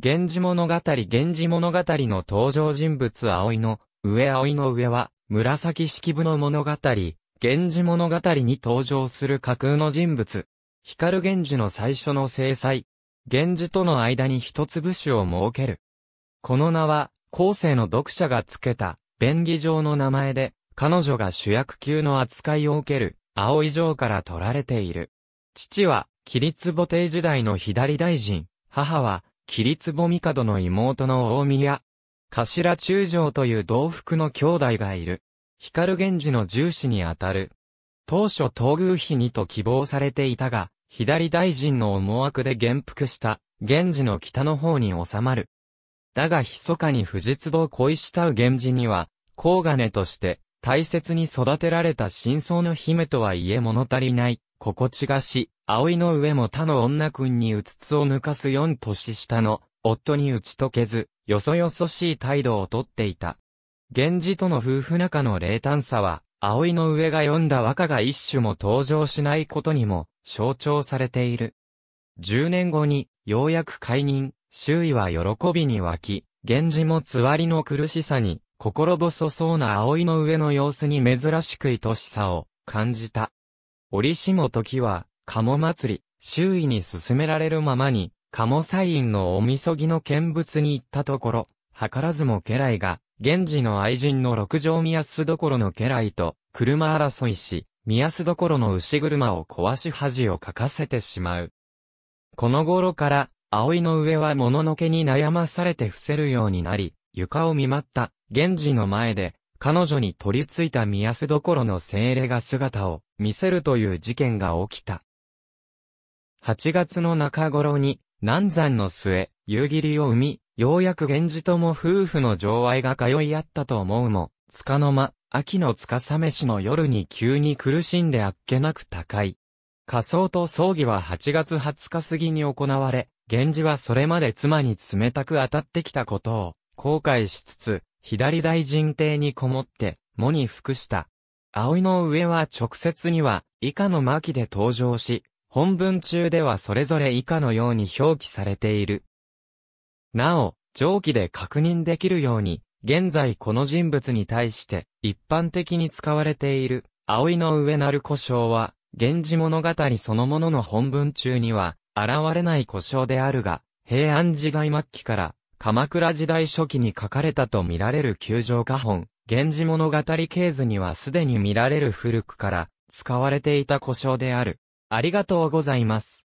源氏物語源氏物語の登場人物葵の、上葵の上は、紫式部の物語、源氏物語に登場する架空の人物。光源氏の最初の制裁。源氏との間に一つ武士を設ける。この名は、後世の読者がつけた、便宜上の名前で、彼女が主役級の扱いを受ける、葵城から取られている。父は、キ立母帝時代の左大臣、母は、桐壺帝の妹の大宮、頭中将という同福の兄弟がいる。光源氏の重視にあたる。当初東宮妃にと希望されていたが、左大臣の思惑で元服した、源氏の北の方に収まる。だが密かに藤壺を恋したう源氏には、高金として、大切に育てられた真相の姫とは言え物足りない、心地がし、葵の上も他の女君にうつつを抜かす四年下の、夫に打ち解けず、よそよそしい態度をとっていた。源氏との夫婦仲の冷淡さは、葵の上が読んだ和歌が一種も登場しないことにも、象徴されている。十年後に、ようやく解任、周囲は喜びに沸き、源氏もつわりの苦しさに、心細そうな葵の上の様子に珍しく愛しさを感じた。折しも時は、鴨祭り、周囲に進められるままに、鴨インのおみそぎの見物に行ったところ、図らずも家来が、源氏の愛人の六条宮須ろの家来と、車争いし、宮須ろの牛車を壊し恥をかかせてしまう。この頃から、葵の上は物のけに悩まされて伏せるようになり、床を見舞った、源氏の前で、彼女に取り付いた見せどころの精霊が姿を見せるという事件が起きた。8月の中頃に、南山の末、夕霧を生み、ようやく源氏とも夫婦の情愛が通い合ったと思うも、つかの間、秋のつかさめしの夜に急に苦しんであっけなく高い。仮装と葬儀は8月20日過ぎに行われ、源氏はそれまで妻に冷たく当たってきたことを後悔しつつ、左大臣邸にこもって、もに服した。葵の上は直接には、以下の巻で登場し、本文中ではそれぞれ以下のように表記されている。なお、上記で確認できるように、現在この人物に対して一般的に使われている葵の上なる故障は、源氏物語そのものの本文中には現れない故障であるが、平安時代末期から鎌倉時代初期に書かれたと見られる球場画本、源氏物語系図にはすでに見られる古くから使われていた故障である。ありがとうございます。